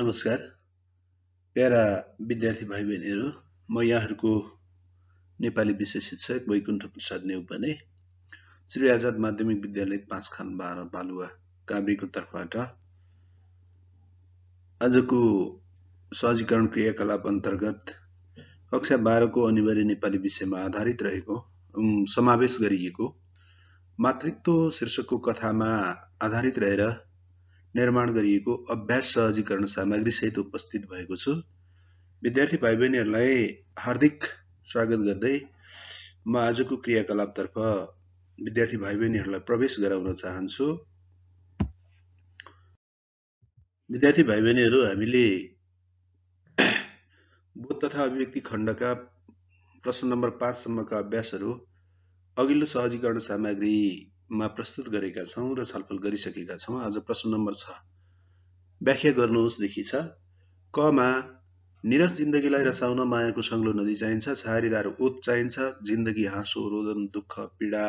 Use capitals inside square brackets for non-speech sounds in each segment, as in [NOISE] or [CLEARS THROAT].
नमस्कार प्यारा विद्यार्थी भाइ बहिनीहरू म यहाँहरूको नेपाली विषय शिक्षक वैकुण्ठ प्रसाद नेउपाने श्री आजाद माध्यमिक विद्यालय पाँच खान बाह्र बालुवा काभ्रेको तर्फबाट आजको सहजीकरण क्रियाकलाप अन्तर्गत कक्षा बाह्रको अनिवार्य नेपाली विषयमा आधारित रहेको समावेश गरिएको मातृत्व शीर्षकको कथामा आधारित रहेर निर्माण गरिएको अभ्यास सहजीकरण सामग्री सहित उपस्थित भएको छु विद्यार्थी भाइ बहिनीहरूलाई हार्दिक स्वागत गर्दै म आजको क्रियाकलापतर्फ विद्यार्थी भाइ बहिनीहरूलाई प्रवेश गराउन चाहन्छु विद्यार्थी भाइ बहिनीहरू हामीले बोध तथा अभिव्यक्ति खण्डका प्रश्न नम्बर पाँचसम्मका अभ्यासहरू अघिल्लो सहजीकरण सामग्री मा प्रस्तुत गरेका छौँ र छलफल गरिसकेका छौँ आज प्रश्न नम्बर छ व्याख्या गर्नुहोस्देखि छ कमा निरस जिन्दगीलाई रसाउन मायाको सङ्लो नदी चाहिन्छ छहारीदार ओत चाहिन्छ जिन्दगी हाँसो रोदन दुःख पीडा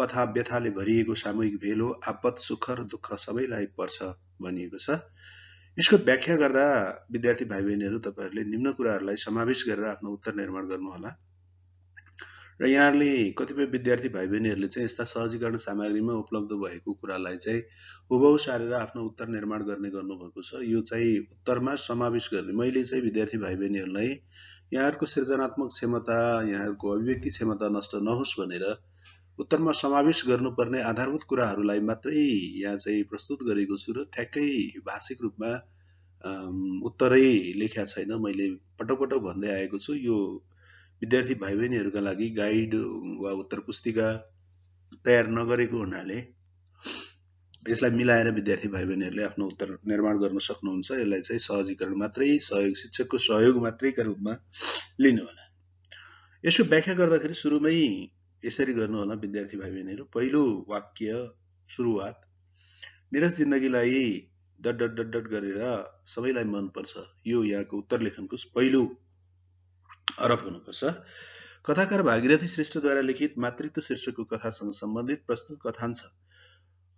कथा व्यथाले भरिएको सामूहिक भेलो आपत सुख र दुःख सबैलाई पर्छ भनिएको छ यसको व्याख्या गर्दा विद्यार्थी भाइ बहिनीहरू तपाईँहरूले निम्न कुराहरूलाई समावेश गरेर आफ्नो उत्तर निर्माण गर्नुहोला र यहाँले कतिपय विद्यार्थी भाइ बहिनीहरूले चाहिँ यस्ता सहजीकरण सामग्रीमा उपलब्ध भएको कुरालाई चाहिँ उभौ सारेर आफ्नो उत्तर निर्माण गर्ने गर्नुभएको छ यो चाहिँ उत्तरमा समावेश गर्ने मैले चाहिँ विद्यार्थी भाइ बहिनीहरूलाई यहाँहरूको सृजनात्मक क्षमता यहाँहरूको अभिव्यक्ति क्षमता नष्ट नहोस् भनेर उत्तरमा समावेश गर्नुपर्ने आधारभूत कुराहरूलाई मात्रै यहाँ चाहिँ प्रस्तुत गरेको छु र ठ्याक्कै भाषिक रूपमा उत्तरै लेख्या छैन मैले पटक पटक भन्दै आएको छु यो विद्यार्थी भाइ बहिनीहरूका लागि गाइड वा उत्तर पुस्तिका तयार नगरेको हुनाले यसलाई मिलाएर विद्यार्थी भाइ बहिनीहरूले आफ्नो उत्तर निर्माण गर्न सक्नुहुन्छ यसलाई चाहिँ सहजीकरण मात्रै सहयोग शिक्षकको सहयोग मात्रैका रूपमा लिनुहोला यसो व्याख्या गर्दाखेरि सुरुमै यसरी गर्नु होला विद्यार्थी भाइ बहिनीहरू पहिलो वाक्य सुरुवात निरस जिन्दगीलाई डट डट डट डट गरेर सबैलाई मनपर्छ यो यहाँको उत्तर लेखनको पहिलो अरब हुनुपर्छ कथाकार भागीरथी श्रेष्ठद्वारा लिखित मातृत्व शीर्षकको कथासँग सम्बन्धित प्रस्तुत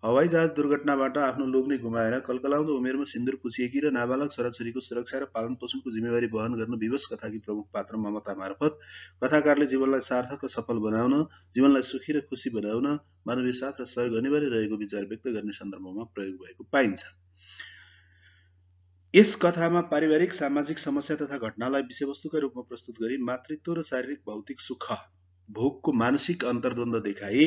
हवाई जहाज दुर्घटनाबाट आफ्नो लोग्ने गुमाएर कलकलाउँदो उमेरमा सिन्दुर पुछिएकी र नाबालक छोराछोरीको सुरक्षा र पालन पोषणको जिम्मेवारी वहन गर्न विवश कथाकी प्रमुख पात्र ममता मार्फत कथाकारले जीवनलाई सार्थक र सफल बनाउन जीवनलाई सुखी र खुसी बनाउन मानवीय साथ र सहयोग अनिवार्य रहेको विचार व्यक्त गर्ने सन्दर्भमा प्रयोग भएको पाइन्छ यस कथामा पारिवारिक सामाजिक समस्या तथा घटनालाई विषयवस्तुका रूपमा प्रस्तुत गरी मातृत्व र शारीरिक भौतिक सुख भोगको मानसिक अन्तर्द्वन्द देखाए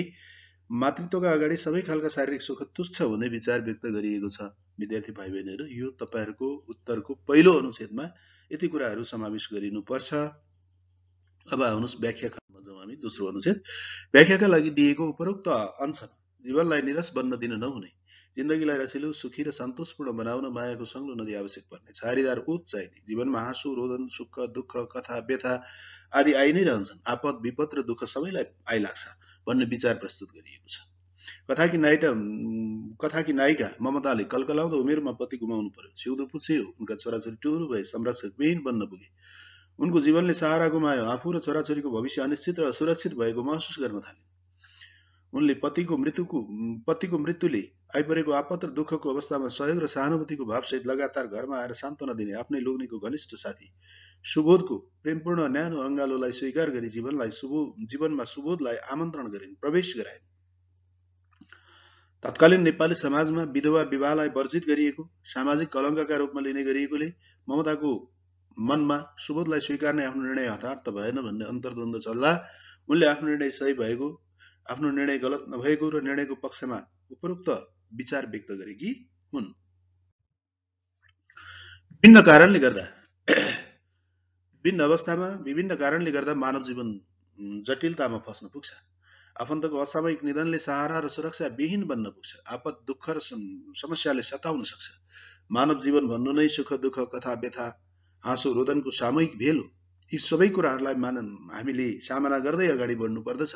मातृत्वका अगाडि सबै खालका शारीरिक सुख तुच्छ हुने विचार व्यक्त गरिएको छ विद्यार्थी भाइ बहिनीहरू यो तपाईँहरूको उत्तरको पहिलो अनुच्छेदमा यति कुराहरू समावेश गरिनुपर्छ अब आउनुहोस् व्याख्या खण्डमा जाउँ हामी दोस्रो अनुच्छेद व्याख्याका लागि दिएको उपरोक्त अंश जीवनलाई निरस बन्न दिन नहुने जिन्दगीलाई रसिलो सुखी र सन्तोषपूर्ण बनाउन मायाको सङ्लो नदी आवश्यक पर्ने छारीदार उच चाहिने जीवनमा हाँसु रोदन सुख दुःख कथा व्यथा आदि आइ नै रहन्छन् आपद विपद र दुःख सबैलाई आइलाग्छ भन्ने विचार प्रस्तुत गरिएको छ कथाकी नायिका कथाकी नायिका ममताले कलकलाउँदो उमेरमा पति गुमाउनु पर्यो पुछे हो उनका छोराछोरी टुरु भए संरक्षक विहीन बन्न पुगे उनको जीवनले सहारा गुमायो आफू र छोराछोरीको भविष्य अनिश्चित र सुरक्षित भएको महसुस गर्न थाले उनले पतिको मृत्युको पतिको मृत्युले आइपरेको आपत र दुःखको अवस्थामा सहयोग र सहानुभूतिको भावसहित लगातार घरमा आएर सान्त्वना दिने आफ्नै लोग्नेको घनिष्ठ साथी सुबोधको प्रेमपूर्ण न्यानो अङ्गालोलाई स्वीकार गरी जीवनलाई सुबो जीवनमा सुबोधलाई आमन्त्रण गरिन् प्रवेश गराइन् तत्कालीन नेपाली समाजमा विधवा विवाहलाई वर्जित गरिएको सामाजिक कलङ्कका रूपमा लिने गरिएकोले ममताको मनमा सुबोधलाई स्वीकार्ने आफ्नो निर्णय हतार भएन भन्ने अन्तर्द्वन्द चल्दा उनले आफ्नो निर्णय सही भएको आफ्नो निर्णय गलत नभएको र निर्णयको पक्षमा उपरोक्त विचार व्यक्त गरेकी हुन् भिन्न कारणले गर्दा [CLEARS THROAT] भिन्न अवस्थामा विभिन्न कारणले गर्दा मानव जीवन जटिलतामा फस्न पुग्छ आफन्तको असामयिक निधनले सहारा र सुरक्षा विहीन बन्न पुग्छ आपत दुःख र समस्याले सताउन सक्छ मानव जीवन भन्नु नै सुख दुःख कथा व्यथा हाँसो रोदनको सामूहिक भेल हो यी सबै कुराहरूलाई मान हामीले सामना गर्दै अगाडि बढ्नु पर्दछ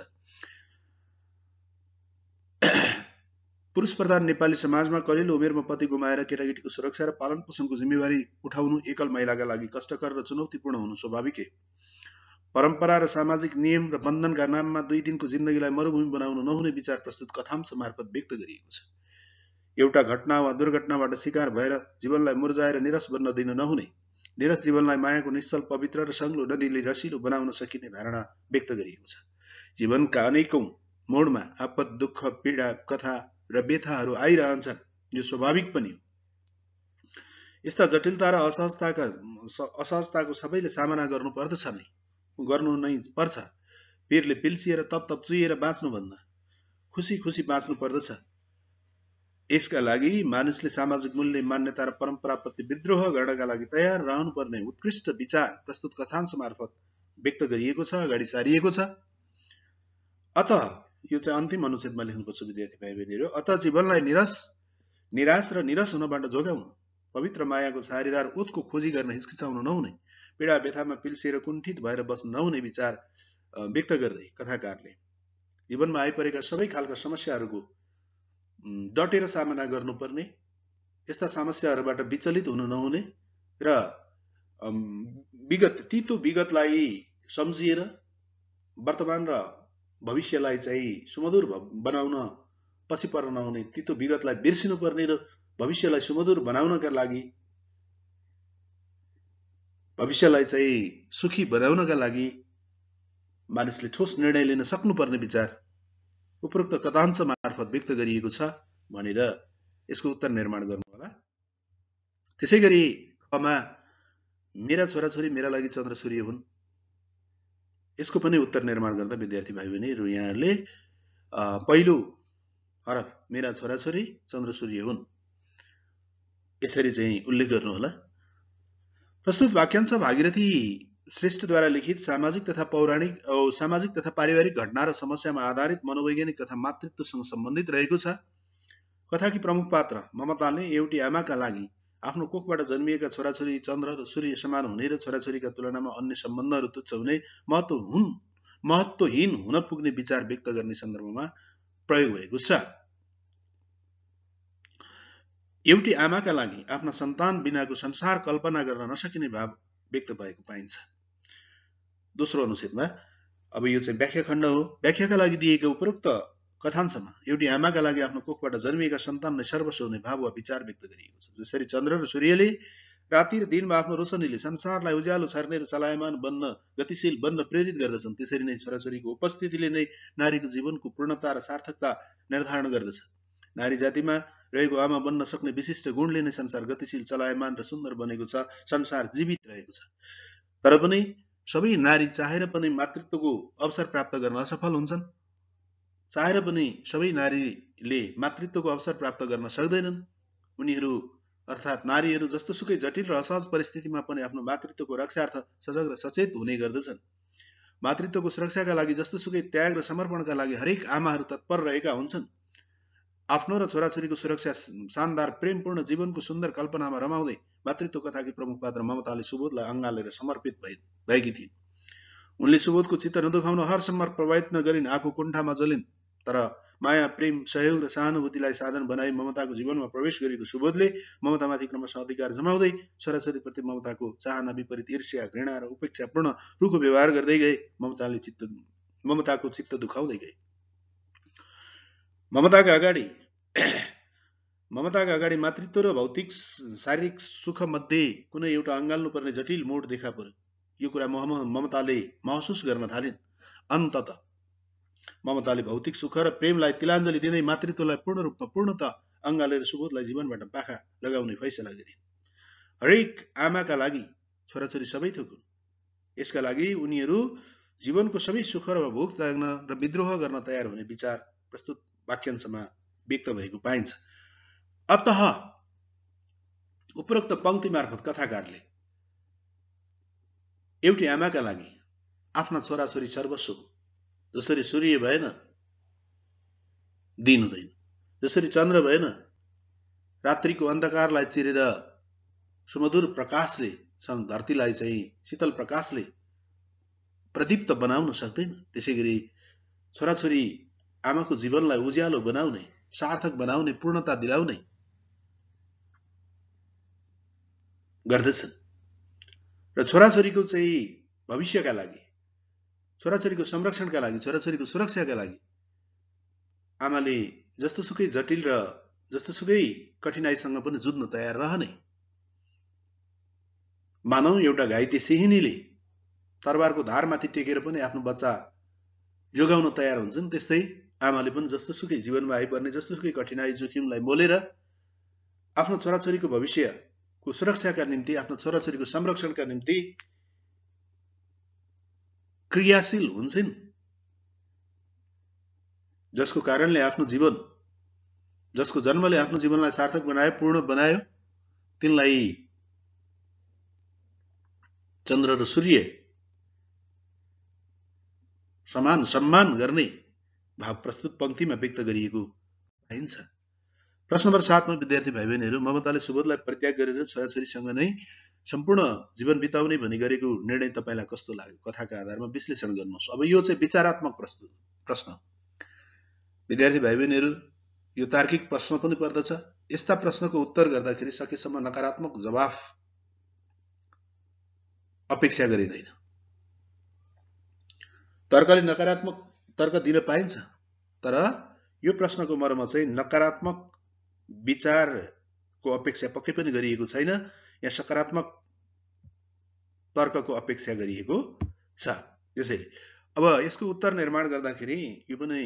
पुरुष प्रधान नेपाली समाजमा कलिलो उमेरमा पति गुमाएर केटाकेटीको सुरक्षा र पालन पोषणको जिम्मेवारी उठाउनु एकल महिलाका लागि कष्टकर र चुनौतीपूर्ण हुनु स्वाभाविकै परम्परा र सामाजिक नियम र बन्धनका नाममा दुई दिनको जिन्दगीलाई मरूभूमि बनाउनु नहुने विचार प्रस्तुत कथांश मार्फत व्यक्त गरिएको छ एउटा घटना वा दुर्घटनाबाट शिकार भएर जीवनलाई मुर्जाएर निरस बन्न दिन नहुने निरस जीवनलाई मायाको निश्चल पवित्र र सङ्लो नदीले रसिलो बनाउन सकिने धारणा व्यक्त गरिएको छ जीवनका अनेकौं मोडमा आपद दुःख पीडा कथा र व्यथाहरू आइरहन्छन् यो स्वाभाविक पनि हो यस्ता जटिलता र असहजताका असहजताको सबैले सामना गर्नुपर्दछ नै गर्नु नै पर्छ पिरले पिल्सिएर तप तप चुहिएर बाँच्नुभन्दा खुसी खुसी बाँच्नु पर्दछ यसका लागि मानिसले सामाजिक मूल्य मान्यता र परम्पराप्रति विद्रोह गर्नका लागि तयार रहनुपर्ने उत्कृष्ट विचार प्रस्तुत कथांश मार्फत व्यक्त गरिएको छ अगाडि सारिएको छ अत यो चाहिँ अन्तिम अनुच्छेदमा लेख्नुपर्छ विद्यार्थी भाइ बहिनीहरू अत जीवनलाई निरस निराश र निरस हुनबाट जोगाउनु पवित्र मायाको सारीदार उत्को खोजी गर्न हिचकिचाउनु नहुने पीडा व्यथामा पिल्सिएर कुण्ठित भएर बस्नु नहुने विचार व्यक्त गर्दै कथाकारले जीवनमा आइपरेका सबै खालका समस्याहरूको डटेर सामना गर्नुपर्ने यस्ता समस्याहरूबाट विचलित हुनु नहुने र विगत तितो विगतलाई सम्झिएर वर्तमान र भविष्यलाई चाहिँ सुमधुर बनाउन पछि पर्न नहुने तितो विगतलाई बिर्सिनुपर्ने र भविष्यलाई सुमधुर बनाउनका लागि भविष्यलाई चाहिँ सुखी बनाउनका लागि मानिसले ठोस निर्णय लिन सक्नुपर्ने विचार उपरोक्त कथांश मार्फत व्यक्त गरिएको छ भनेर यसको उत्तर निर्माण गर्नुहोला त्यसै गरी कमा मेरा छोराछोरी मेरा लागि चन्द्र सूर्य हुन् यसको पनि उत्तर निर्माण गर्दा विद्यार्थी भाइ बहिनीहरू यहाँहरूले पहिलो हरफ मेरा छोराछोरी चन्द्र सूर्य हुन् यसरी चाहिँ उल्लेख गर्नुहोला प्रस्तुत वाक्यांश भागीरथी श्रेष्ठद्वारा लिखित सामाजिक तथा पौराणिक औ सामाजिक तथा पारिवारिक घटना र समस्यामा आधारित मनोवैज्ञानिक कथा मातृत्वसँग सम्बन्धित रहेको छ कथाकी प्रमुख पात्र ममताले एउटी आमाका लागि आफ्नो कोखबाट जन्मिएका छोराछोरी चन्द्र र सूर्य समान हुने र छोराछोरीका तुलनामा अन्य सम्बन्धहरू तुच्छ हुने महत्त्व हुन् महत्त्वहीन हुन पुग्ने विचार व्यक्त गर्ने सन्दर्भमा प्रयोग भएको छ एउटी आमाका लागि आफ्ना सन्तान बिनाको संसार कल्पना गर्न नसकिने भाव व्यक्त भएको पाइन्छ दोस्रो अनुच्छेदमा अब यो चाहिँ व्याख्या खण्ड हो व्याख्याका लागि दिएको उपरोक्त कथांशमा एउटी आमाका लागि आफ्नो कोखबाट जन्मिएका सन्तानलाई सर्वस्व हुने भाव वा विचार व्यक्त गरिएको छ जसरी चन्द्र र सूर्यले राति र दिनमा आफ्नो रोशनीले संसारलाई उज्यालो छर्ने र चलायमान बन्न गतिशील बन्न प्रेरित गर्दछन् त्यसरी नै छोराछोरीको उपस्थितिले नै नारीको जीवनको पूर्णता र सार्थकता निर्धारण गर्दछ नारी जातिमा रहेको आमा बन्न सक्ने विशिष्ट गुणले नै संसार गतिशील चलायमान र सुन्दर बनेको छ संसार जीवित रहेको छ तर पनि सबै नारी चाहेर पनि मातृत्वको अवसर प्राप्त गर्न असफल हुन्छन् चाहेर पनि सबै नारीले मातृत्वको अवसर प्राप्त गर्न सक्दैनन् उनीहरू अर्थात् नारीहरू जस्तो सुकै जटिल र असहज परिस्थितिमा पनि आफ्नो मातृत्वको रक्षार्थ सजग र सचेत हुने गर्दछन् मातृत्वको सुरक्षाका लागि जस्तो सुकै त्याग र समर्पणका लागि हरेक आमाहरू तत्पर रहेका हुन्छन् आफ्नो र छोराछोरीको सुरक्षा शानदार प्रेमपूर्ण जीवनको सुन्दर कल्पनामा रमाउँदै मातृत्व कथाकी प्रमुख पात्र ममताले सुबोधलाई अङ्गालेर समर्पित भए भएकी थिइन् उनले सुबोधको चित्त नदुखाउन हरसम्म प्रवाहित नगरिन् आफू कुण्ठामा जलिन् तर माया प्रेम सहयोग र सहानुभूतिलाई साधन बनाई ममताको जीवनमा प्रवेश गरेको सुबोधले ममतामाथि क्रमशः अधिकार जमाउँदै छोराछोरीप्रति ममताको चाहना विपरीत ईर्ष्या घृणा र उपेक्षापूर्ण रुखो व्यवहार गर्दै गए ममताले चित्त ममताको चित्त दुखाउँदै गए ममताका अगाडि ममताका अगाडि मातृत्व र भौतिक शारीरिक सुखमध्ये कुनै एउटा अँगाल्नुपर्ने जटिल मोड देखा पर्यो यो कुरा ममताले महसुस गर्न थालिन् अन्तत ममताले भौतिक सुख र प्रेमलाई तिलाञ्जली दिँदै मातृत्वलाई पूर्ण रूपमा पूर्णत अङ्गालेर सुबोधलाई जीवनबाट पाखा लगाउने फैसला गरे हरेक आमाका लागि छोराछोरी सबै हुन् यसका लागि उनीहरू जीवनको सबै सुख र भोग त्याग्न र विद्रोह गर्न तयार हुने विचार प्रस्तुत वाक्यांशमा व्यक्त भएको पाइन्छ अत उपरोक्त पङ्क्ति मार्फत कथाकारले एउटी आमाका लागि आफ्ना छोराछोरी सर्वस्व जसरी सूर्य भएन दिन हुँदैन जसरी चन्द्र भएन रात्रिको अन्धकारलाई चिरेर सुमधुर प्रकाशले धरतीलाई चाहिँ शीतल प्रकाशले प्रदीप्त बनाउन सक्दैन त्यसै गरी छोराछोरी आमाको जीवनलाई उज्यालो बनाउने सार्थक बनाउने पूर्णता दिलाउने गर्दछन् र छोराछोरीको चाहिँ भविष्यका लागि छोराछोरीको संरक्षणका लागि छोराछोरीको सुरक्षाका लागि आमाले जस्तोसुकै जटिल र जस्तोसुकै कठिनाइसँग पनि जुझ्न तयार रहने मानौ एउटा घाइते सिहिनीले तरबारको धारमाथि टेकेर पनि आफ्नो बच्चा जोगाउन तयार हुन्छन् त्यस्तै आमाले पनि जस्तो सुकै जीवनमा आइपर्ने जस्तो सुकै कठिनाई जोखिमलाई मोलेर आफ्नो छोराछोरीको भविष्यको सुरक्षाका निम्ति आफ्नो छोराछोरीको संरक्षणका निम्ति क्रियाशील हुन्छन् जसको कारणले आफ्नो जीवन जसको जन्मले आफ्नो जीवनलाई सार्थक बनायो पूर्ण बनायो तिनलाई चन्द्र र सूर्य समान सम्मान गर्ने भाव प्रस्तुत पङ्क्तिमा व्यक्त गरिएको पाइन्छ प्रश्न नम्बर सातमा विद्यार्थी भाइ बहिनीहरू ममताले सुबोधलाई परित्याग गरेर छोराछोरीसँग नै सम्पूर्ण जीवन बिताउने भनी गरेको निर्णय तपाईँलाई कस्तो लाग्यो कथाका आधारमा विश्लेषण गर्नुहोस् अब यो चाहिँ विचारात्मक प्रश्न प्रश्न विद्यार्थी भाइ बहिनीहरू यो तार्किक प्रश्न पनि पर्दछ यस्ता प्रश्नको उत्तर गर्दाखेरि सकेसम्म नकारात्मक जवाफ अपेक्षा गरिँदैन तर्कले नकारात्मक तर्क दिन पाइन्छ तर यो प्रश्नको मर्म चाहिँ नकारात्मक विचारको अपेक्षा पक्कै पनि गरिएको छैन या सकारात्मक तर्कको अपेक्षा गरिएको छ त्यसैले अब यसको उत्तर निर्माण गर्दाखेरि यो पनि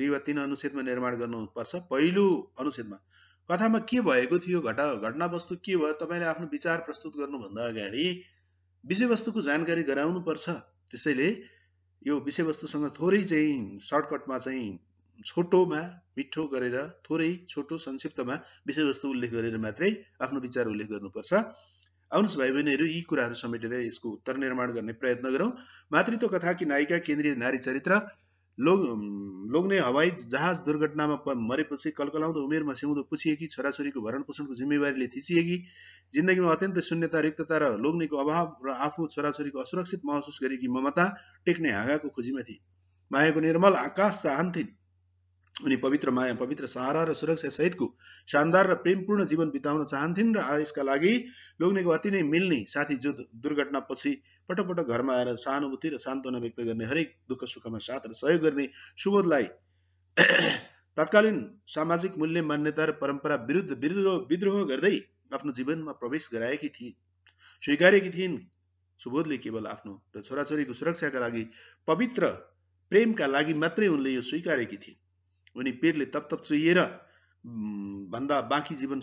दुई वा तिन अनुच्छेदमा निर्माण गर्नुपर्छ पहिलो अनुच्छेदमा कथामा के भएको थियो घटा घटना के भयो तपाईँले आफ्नो विचार प्रस्तुत गर्नुभन्दा अगाडि विषयवस्तुको जानकारी गराउनुपर्छ त्यसैले यो विषयवस्तुसँग थोरै चाहिँ सर्टकटमा चाहिँ छोटोमा मिठो गरेर थोरै छोटो संक्षिप्तमा विषयवस्तु उल्लेख गरेर मात्रै आफ्नो विचार उल्लेख गर्नुपर्छ आउनुहोस् भाइ बहिनीहरू यी कुराहरू समेटेर यसको उत्तर निर्माण गर्ने प्रयत्न गरौँ मातृत्व कथा कि नायिका केन्द्रीय नारी चरित्र लोग लोग्ने हवाई जहाज दुर्घटनामा मरेपछि कलकलाउँदो उमेरमा सिउँदो पुछिएकी छोराछोरीको भरण पोषणको जिम्मेवारीले थिचिएकी जिन्दगीमा अत्यन्त शून्यता रिक्तता र लोग्नेको अभाव र आफू छोराछोरीको असुरक्षित महसुस गरेकी ममता टेक्ने हाँगाको खोजीमा थिए मायाको निर्मल आकाश चाहन्थिन् उनी पवित्र माया पवित्र सहारा र सुरक्षा सहितको शानदार र प्रेमपूर्ण जीवन बिताउन चाहन्थिन् र यसका लागि लोग्नेको अति नै मिल्ने साथी जो दुर्घटनापछि पटक पटक घरमा आएर सहानुभूति र सान्त्वना व्यक्त गर्ने हरेक दुःख सुखमा साथ र सहयोग गर्ने सुबोधलाई [CLEARS THROAT] तत्कालीन सामाजिक मूल्य मान्यता र परम्परा विरुद्ध विद्रोह विद्रोह गर्दै आफ्नो जीवनमा प्रवेश गराएकी थिइन् स्वीकारेकी थिइन् सुबोधले केवल आफ्नो र छोराछोरीको सुरक्षाका लागि पवित्र प्रेमका लागि मात्रै उनले यो स्वीकारेकी थिइन् उनी पेटले तपतप चुहिएर भन्दा बाँकी जीवन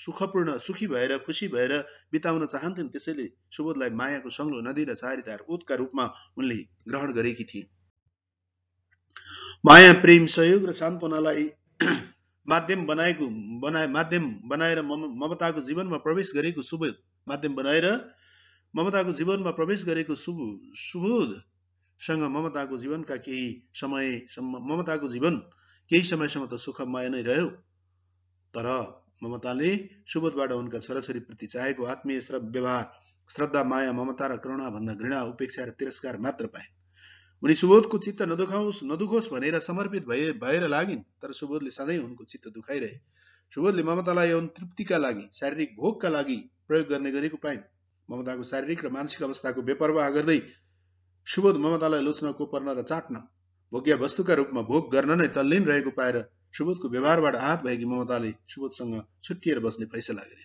सुखपूर्ण सुखी भएर खुसी भएर बिताउन चाहन्थेन् त्यसैले सुबोधलाई मायाको सङ्लो नदी र चारितार ओतका रूपमा उनले ग्रहण गरेकी थिए माया प्रेम सहयोग र सान्त्वनालाई [CLEARS THROAT] माध्यम बनाएको बनाए माध्यम बनाएर ममताको जीवनमा प्रवेश गरेको सुबोध माध्यम बनाएर ममताको जीवनमा प्रवेश गरेको सुबो सुबोधसँग ममताको जीवनका केही समयसम्म ममताको जीवन केही समयसम्म त सुखमय नै रह्यो तर ममताले सुबोधबाट उनका छोराछोरीप्रति चाहेको आत्मीय व्यवहार श्रद्धा माया ममता र करुणा भन्दा घृणा उपेक्षा र तिरस्कार मात्र पाए उनी सुबोधको चित्त नदुखाओस् नदुखोस् भनेर समर्पित भए भएर लागिन् तर सुबोधले सधैँ उनको चित्त दुखाइरहे सुबोधले ममतालाई यौन तृप्तिका लागि शारीरिक भोगका लागि प्रयोग गर्ने गरेको पाइन् ममताको शारीरिक र मानसिक अवस्थाको बेपरवाह गर्दै सुबोध ममतालाई लोच्न कोपर्न र चाट्न भोग्य वस्तुका रूपमा भोग गर्न नै तल्लीन रहेको पाएर सुबोधको व्यवहारबाट आहत भएकी ममताले सुबोधसँग छुट्टिएर बस्ने फैसला गरे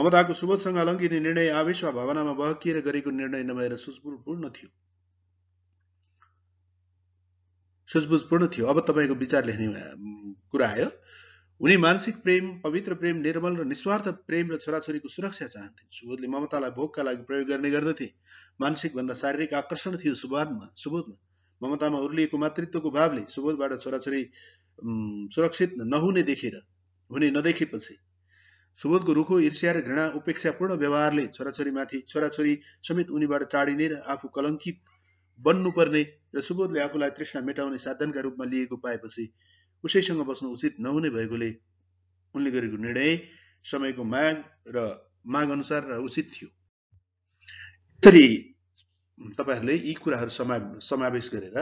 ममताको सुबोधसँग लङ्गिने निर्णय आवेश वा भावनामा बहकिएर गरेको निर्णय नभएर सुझबुझपूर्ण थियो सुझबुझपूर्ण थियो अब तपाईँको विचार लेख्ने कुरा आयो उनी मानसिक प्रेम पवित्र प्रेम निर्मल र निस्वार्थ प्रेम र छोराछोरीको सुरक्षा चाहन्थे सुबोधले ममतालाई भोगका लागि प्रयोग गर्ने गर्दथे मानसिक भन्दा शारीरिक आकर्षण थियो सुबोधमा सुबोधमा ममतामा उर्लिएको मातृत्वको भावले सुबोधबाट छोराछोरी सुरक्षित नहुने देखेर हुने नदेखेपछि सुबोधको रुखो ईर्ष्या र घृणा उपेक्षापूर्ण व्यवहारले छोराछोरीमाथि छोराछोरी समेत उनीबाट टाढिने र आफू कलङ्कित बन्नुपर्ने र सुबोधले आफूलाई तृष्णा मेटाउने साधनका रूपमा लिएको पाएपछि उसैसँग बस्नु उचित नहुने भएकोले उनले गरेको निर्णय समयको माग र माग अनुसार र उचित थियो तपाईँहरूले यी कुराहरू समा समावेश गरेर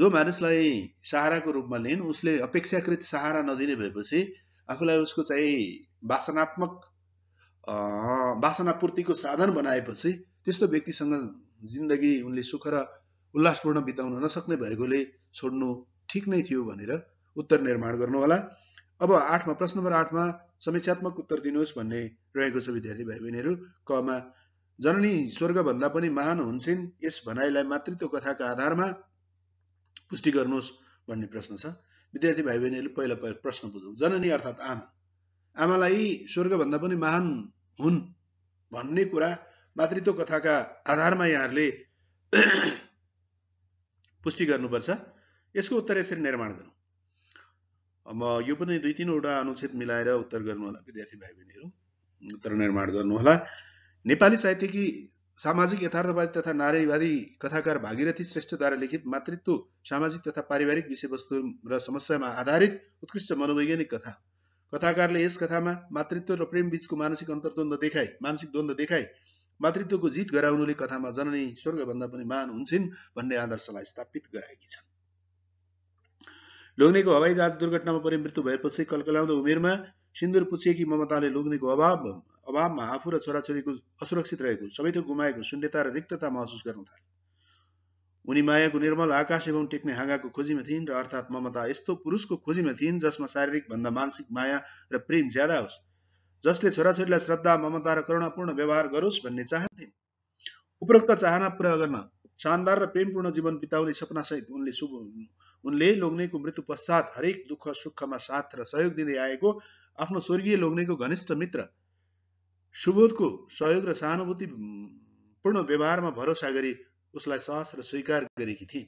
जो मानिसलाई सहाराको रूपमा लिन् उसले अपेक्षाकृत सहारा नदिने भएपछि आफूलाई उसको चाहिँ वासनात्मक वासनापूर्तिको साधन बनाएपछि त्यस्तो व्यक्तिसँग जिन्दगी उनले सुख र उल्लासपूर्ण बिताउन नसक्ने भएकोले छोड्नु ठिक नै थियो भनेर उत्तर निर्माण गर्नु होला अब आठमा प्रश्न नम्बर आठमा समीक्षात्मक उत्तर दिनुहोस् भन्ने रहेको छ विद्यार्थी भाइ बहिनीहरू कमा जननी स्वर्गभन्दा पनि महान हुन्छन् यस भनाइलाई मातृत्व कथाका आधारमा पुष्टि गर्नुहोस् भन्ने प्रश्न छ विद्यार्थी भाइ बहिनीहरूले पहिला पहिला प्रश्न बुझौँ जननी अर्थात् आमा आमालाई स्वर्गभन्दा पनि महान हुन् भन्ने कुरा मातृत्व कथाका आधारमा यहाँहरूले [CLEARS THROAT] पुष्टि गर्नुपर्छ यसको उत्तर यसरी निर्माण गरौँ अब यो पनि दुई तिनवटा अनुच्छेद मिलाएर उत्तर गर्नुहोला विद्यार्थी भाइ बहिनीहरू उत्तर निर्माण गर्नुहोला नेपाली साहित्यकी सामाजिक यथार्थवादी तथा नारीवादी कथाकार भागीरथी श्रेष्ठद्वारा लिखित मातृत्व सामाजिक तथा पारिवारिक विषयवस्तु र समस्यामा आधारित उत्कृष्ट मनोवैज्ञानिक कथा कथाकारले यस कथामा मातृत्व र प्रेम बीचको मानसिक अन्तर्द्वन्द देखाई मानसिक द्वन्द्व देखाई मातृत्वको जित गराउनुले कथामा जननी स्वर्गभन्दा पनि महान हुन्छन् भन्ने आदर्शलाई स्थापित गराएकी छन् लोग्नेको जहाज दुर्घटनामा परि मृत्यु भएपछि कलकलाउँदो उमेरमा सिन्दुर पुछिएकी ममताले लोग्नेको अभाव अभावमा आफू र छोराछोरीको असुरक्षित रहेको सबै थोक गुमाएको शून्यता र रिक्तता महसुस गर्न थाले उनी मायाको निर्मल आकाश एवं टेक्ने हाँगाको खोजीमा थिइन् र अर्थात् ममता यस्तो पुरुषको खोजीमा थिइन् जसमा शारीरिक भन्दा मानसिक माया र प्रेम ज्यादा होस् जसले छोराछोरीलाई श्रद्धा ममता र करुणापूर्ण व्यवहार गरोस् भन्ने चाहन्थे उपरोक्त चाहना पूरा गर्न शानदार र प्रेमपूर्ण जीवन बिताउने सपना सहित उनले शुभ उनले लोग्नेको मृत्यु पश्चात हरेक दुःख सुखमा साथ र सहयोग दिँदै आएको आफ्नो स्वर्गीय लोग्नेको घनिष्ठ मित्र सुबोधको सहयोग र सहानुभूति पूर्ण व्यवहारमा भरोसा गरी उसलाई साहस र स्वीकार गरेकी थिइन्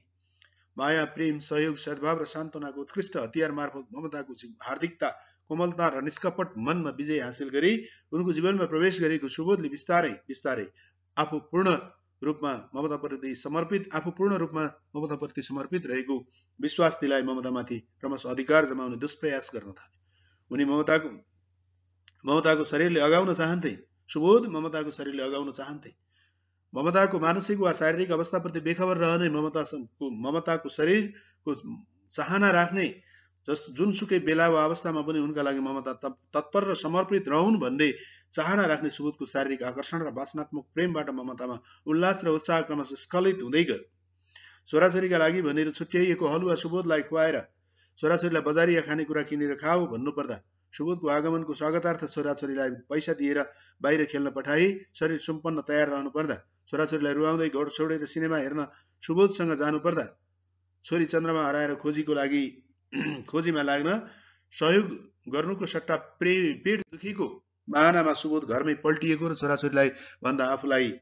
माया प्रेम सहयोग सद्भाव र सान्त्वनाको उत्कृष्ट हतियार मार्फत ममताको हार्दिकता कोमलता र निष्कपट मनमा विजय हासिल गरी उनको जीवनमा प्रवेश गरेको सुबोधले बिस्तारै बिस्तारै आफू पूर्ण रूपमा ममताप्रति समर्पित आफू पूर्ण रूपमा ममताप्रति समर्पित रहेको विश्वास दिलाए ममतामाथि क्रमशः अधिकार जमाउने दुष्प्रयास गर्न थाले उनी ममताको ममताको शरीरले अगाउन चाहन्थे सुबोध ममताको शरीरले अगाउन चाहन्थे ममताको मानसिक वा शारीरिक अवस्थाप्रति बेखबर रहने ममताको ममताको शरीरको चाहना राख्ने जस्तो जुनसुकै बेला वा अवस्थामा पनि उनका लागि ममता तत्पर र समर्पित रहन् भन्ने चाहना राख्ने सुबोधको शारीरिक आकर्षण र वासनात्मक प्रेमबाट ममतामा उल्लास र उत्साह क्रमशः स्खलित हुँदै गयो छोराछोरीका लागि भनेर छुट्याइएको हलुवा सुबोधलाई खुवाएर छोराछोरीलाई बजारिया खानेकुरा किनेर खाऊ भन्नुपर्दा सुबोधको आगमनको स्वागतार्थ छोराछोरीलाई पैसा दिएर बाहिर खेल्न पठाई शरीर सम्पन्न तयार रहनु पर्दा छोराछोरीलाई रुवाउँदै घर छोडेर सिनेमा हेर्न सुबोधसँग जानुपर्दा छोरी चन्द्रमा हराएर खोजीको लागि [CLEARS THROAT] खोजीमा लाग्न सहयोग गर्नुको सट्टा प्रे पेट दुखीको बाहनामा सुबोध घरमै पल्टिएको र छोराछोरीलाई भन्दा आफूलाई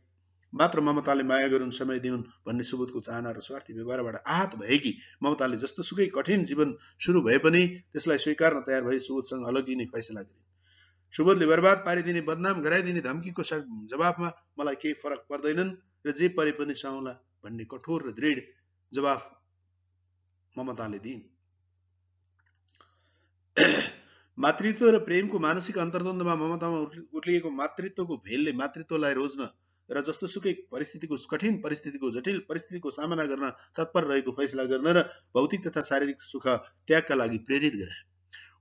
मात्र ममताले माया गरून् समय दिउन् भन्ने सुबोधको चाहना र स्वार्थी व्यवहारबाट आहत भएकी ममताले जस्तो सुकै कठिन जीवन सुरु भए पनि त्यसलाई स्वीकार्न तयार भए सुबोधसँग अलगिने फैसला गरिन् सुबोधले बर्बाद पारिदिने बदनाम गराइदिने धम्कीको जवाफमा मलाई केही फरक पर्दैनन् र जे परे पनि सहला भन्ने कठोर र दृढ जवाफ ममताले दिइन् मातृत्व र प्रेमको मानसिक अन्तर्द्वन्दमा ममतामा उठ्लिएको मातृत्वको भेलले मातृत्वलाई रोज्न र जस्तोसुकै परिस्थितिको कठिन परिस्थितिको जटिल परिस्थितिको सामना गर्न तत्पर रहेको फैसला गर्न र भौतिक तथा शारीरिक सुख त्यागका लागि प्रेरित गरे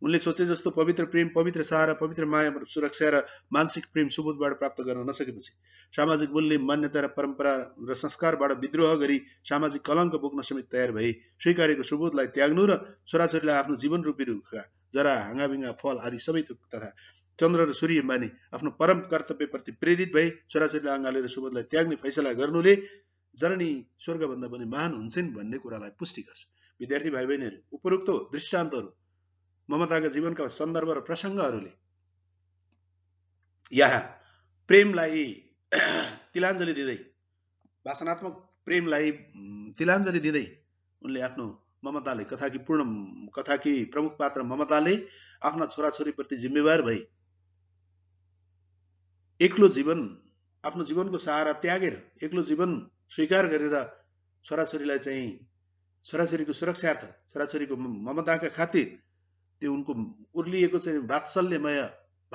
उनले सोचे जस्तो पवित्र प्रेम पवित्र सहारा पवित्र माया सुरक्षा र मानसिक प्रेम सुबोधबाट प्राप्त गर्न नसकेपछि सामाजिक मूल्य मान्यता र परम्परा र संस्कारबाट विद्रोह गरी सामाजिक कलङ्क बोक्न समेत तयार भई स्वीकारेको सुबोधलाई त्याग्नु र छोराछोरीलाई आफ्नो जीवन रूपी रुखका जरा हाँगाभिङ्गा फल आदि सबै तथा चन्द्र र सूर्य माने आफ्नो परम कर्तव्यप्रति प्रेरित भए छोराछोरीलाई अँगालेर सुबोधलाई त्याग्ने फैसला गर्नुले जननी स्वर्गभन्दा पनि महान हुन्छन् भन्ने कुरालाई पुष्टि गर्छ विद्यार्थी भाइ बहिनीहरू उपरोक्त दृष्टान्तहरू ममताका जीवनका सन्दर्भ र प्रसङ्गहरूले यहाँ प्रेमलाई [CLEARS THROAT] तिलाञ्जली दिँदै भाषणात्मक प्रेमलाई तिलाञ्जली दिँदै उनले आफ्नो ममताले कथाकी पूर्ण कथाकी प्रमुख पात्र ममताले आफ्ना छोराछोरीप्रति जिम्मेवार भई एक्लो जीवन आफ्नो जीवनको सहारा त्यागेर एक्लो जीवन स्वीकार गरेर छोराछोरीलाई चाहिँ छोराछोरीको सुरक्षार्थ छोराछोरीको ममताका खातिर त्यो उनको उर्लिएको चाहिँ वात्सल्यमय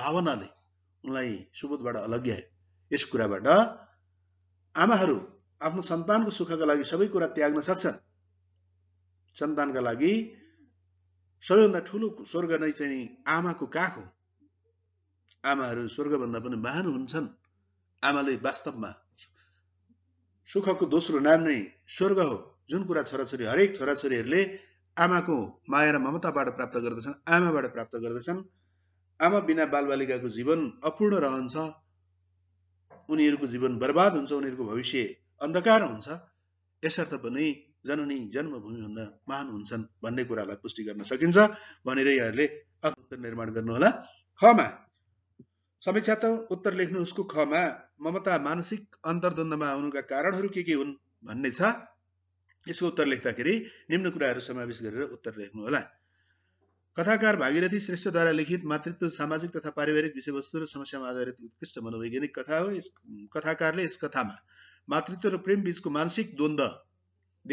भावनाले उनलाई सुबोधबाट अलग्यायो यस कुराबाट आमाहरू आफ्नो सन्तानको सुखका लागि सबै कुरा त्याग्न सक्छन् सन्तानका लागि सबैभन्दा ठुलो स्वर्ग नै चाहिँ आमाको काख हो आमाहरू स्वर्गभन्दा पनि महान हुन्छन् आमाले वास्तवमा सुखको दोस्रो नाम नै स्वर्ग हो जुन कुरा छोराछोरी हरेक छोराछोरीहरूले आमाको माया र ममताबाट प्राप्त गर्दछन् आमाबाट प्राप्त गर्दछन् आमा बिना बालबालिकाको जीवन अपूर्ण रहन्छ उनीहरूको जीवन बर्बाद हुन्छ उनीहरूको भविष्य अन्धकार हुन्छ यसर्थ पनि जननी जन्मभूमिभन्दा महान हुन्छन् भन्ने कुरालाई पुष्टि गर्न सकिन्छ भनेर यहाँहरूले निर्माण गर्नुहोला खमा समीक्षा त उत्तर लेख्नु उसको खमा ममता मानसिक अन्तर्द्वन्दमा आउनुका कारणहरू के के हुन् भन्ने छ यसको उत्तर लेख्दाखेरि निम्न कुराहरू समावेश गरेर उत्तर लेख्नु होला कथाकार भागीरथी श्रेष्ठद्वारा लिखित मातृत्व सामाजिक तथा पारिवारिक विषयवस्तु र समस्यामा आधारित उत्कृष्ट मनोवैज्ञानिक कथा हो यस कथाकारले यस कथामा मातृत्व र प्रेम बीचको मानसिक द्वन्द